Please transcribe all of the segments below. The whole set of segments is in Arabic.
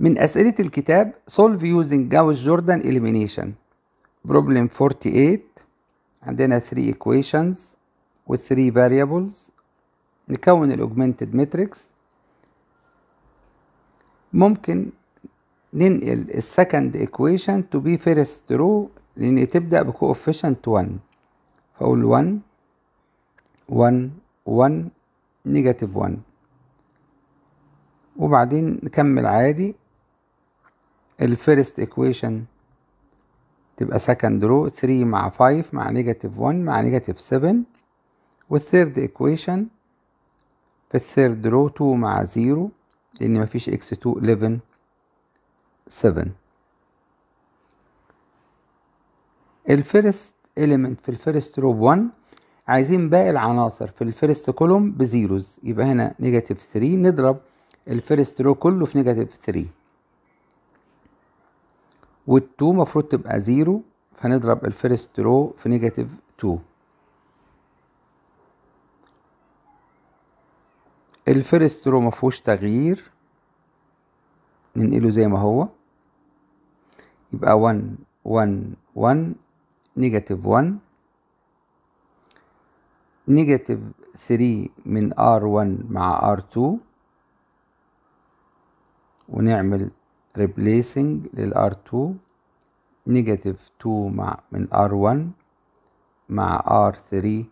من أسئلة الكتاب solve using Gauss Jordan elimination problem 48 عندنا 3 equations و 3 variables نكون augmented matrix ممكن ننقل second equation to be first row لان تبدا coefficient 1 فاقول 1 1 1 نيجاتيف 1 وبعدين نكمل عادي الفيرست ايكويشن تبقى سكند رو 3 مع 5 مع نيجاتيف 1 مع نيجاتيف 7 والثيرد ايكويشن في الثيرد رو 2 مع 0 لان مفيش اكس 2 11 7 الفيرست element في الفيرست رو 1 عايزين باقي العناصر في الفيرست كولوم بزيروز يبقى هنا نيجاتيف 3 نضرب الفيرست رو كله في نيجاتيف 3 وال2 المفروض تبقى زيرو فنضرب الفيرست رو في نيجاتيف 2 الفيرست رو مفهوش تغيير ننقله زي ما هو يبقى 1 1 1 نيجاتيف 1 نيجاتيف 3 من R1 مع R2 ونعمل replacing للار 2 negative 2 مع من r 1 مع r 3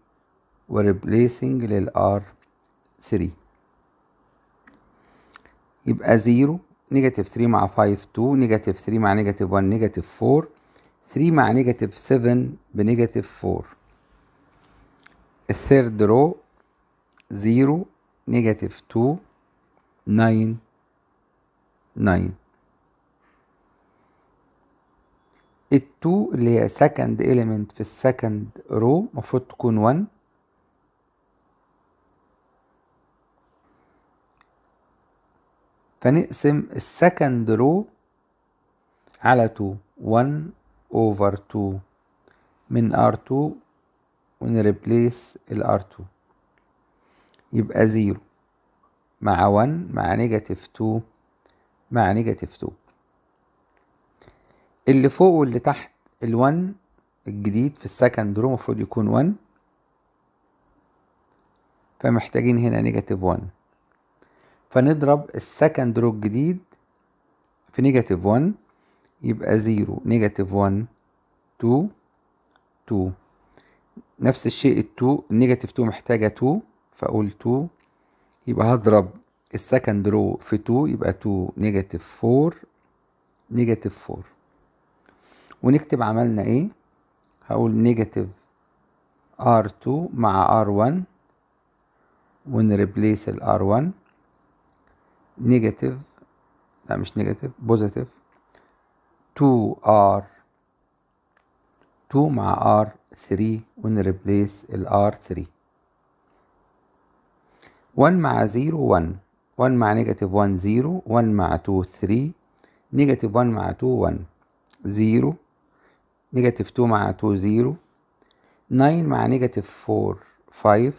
و وريبليسنج للار 3 يبقى 0 negative 3 مع 5 2 negative 3 مع negative 1 negative 4 3 مع negative 7 ب negative 4 الثيرد رو 0 negative 2 9 9 التو اللي هي second element في second row المفروض تكون 1 فنقسم السكند رو على 2 1 over 2 من R2 ونريبليس ال R2 يبقى زيرو مع 1 مع نيجاتيف 2 مع نيجاتيف 2 اللي فوق واللي تحت ال1 الجديد في السكند رو المفروض يكون 1 فمحتاجين هنا نيجاتيف 1 فنضرب السكند رو الجديد في نيجاتيف 1 يبقى 0 نيجاتيف 1 2 2 نفس الشيء ال 2 نيجاتيف 2 محتاجه 2 فاقول 2 يبقى هضرب السكند رو في 2 يبقى 2 نيجاتيف 4 نيجاتيف 4 ونكتب عملنا ايه هقول نيجاتيف R2 مع R1 ونريبليس ال R1 نيجاتيف لا مش نيجاتيف بوزيتيف 2R 2 مع R3 ونريبليس ال R3 1 مع 0 1 1 مع نيجاتيف 1 0 1 مع 2 3 نيجاتيف 1 مع 2 1 0 نيجاتيف 2 مع 2 0 9 مع نيجاتيف 4 5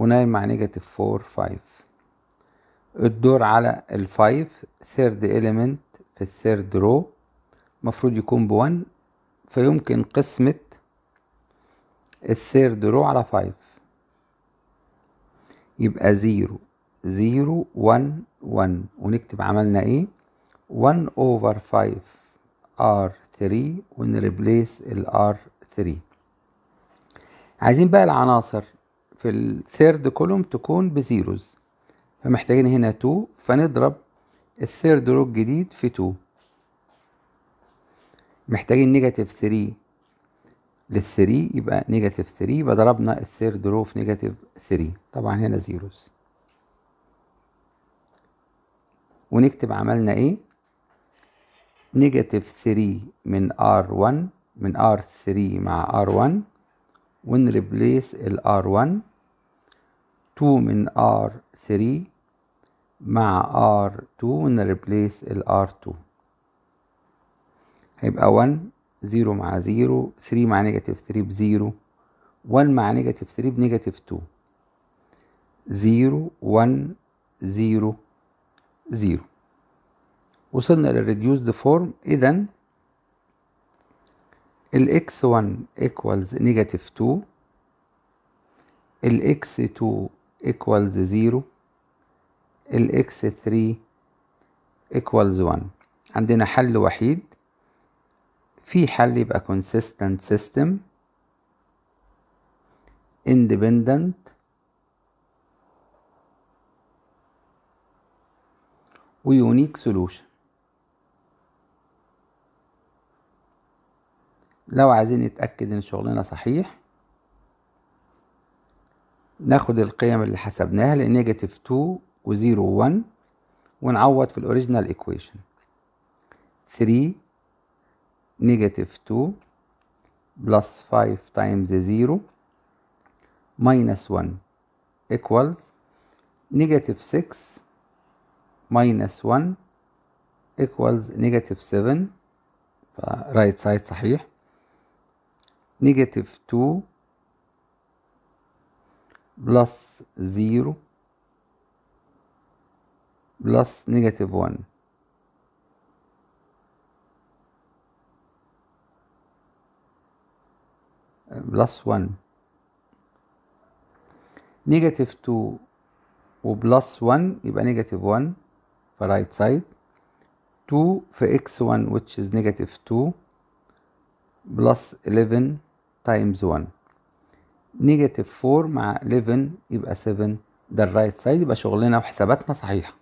و9 مع نيجاتيف 4 5 الدور على ال5 ثيرد إليمنت في الثيرد رو المفروض يكون 1 فيمكن قسمة الثيرد رو على 5 يبقى 0 0 1 1 ونكتب عملنا ايه 1 over 5 r 3 ونريبليس r 3 عايزين بقى العناصر في الثيرد كولوم تكون بزيروز فمحتاجين هنا 2 فنضرب الثيرد رو الجديد في 2 محتاجين نيجاتيف 3 لل 3 يبقى نيجاتيف 3 فضربنا الثيرد رو في نيجاتيف 3 طبعا هنا زيروز ونكتب عملنا ايه نيجاتيف 3 من R1 من R3 مع R1 ونريبليس ال R1 2 من R3 مع R2 ونريبليس ال R2 هيبقى 1 0 مع 0 3 مع نيجاتيف 3 ب 0 1 مع نيجاتيف 3 بنيجاتيف 2 0 1 0 0 وصلنا للريديوسد فورم اذا الاكس 1 ايكوالز نيجاتيف 2 الاكس 2 ايكوالز 0 الاكس 3 ايكوالز 1 عندنا حل وحيد في حل يبقى consistent system independent ويونيك سولوشن لو عايزين نتأكد ان شغلنا صحيح ناخد القيم اللي حسبناها لنيجاتيف 2 و 0 و 1 ونعوض في الاوريجينال ايكويشن 3 نيجاتيف 2 بلس 5 تايمز 0 minus 1 equals negative 6 minus 1 equals negative 7 ف right side صحيح negative 2 plus 0 plus negative 1 uh, plus 1 negative 2 وبلس 1 يبقى negative 1 في right side 2 في x1 which is negative 2 plus 11 تايمز 1 نيجاتيف 4 مع 11 يبقى 7 ده الرايت سايد يبقى شغلنا وحساباتنا صحيحه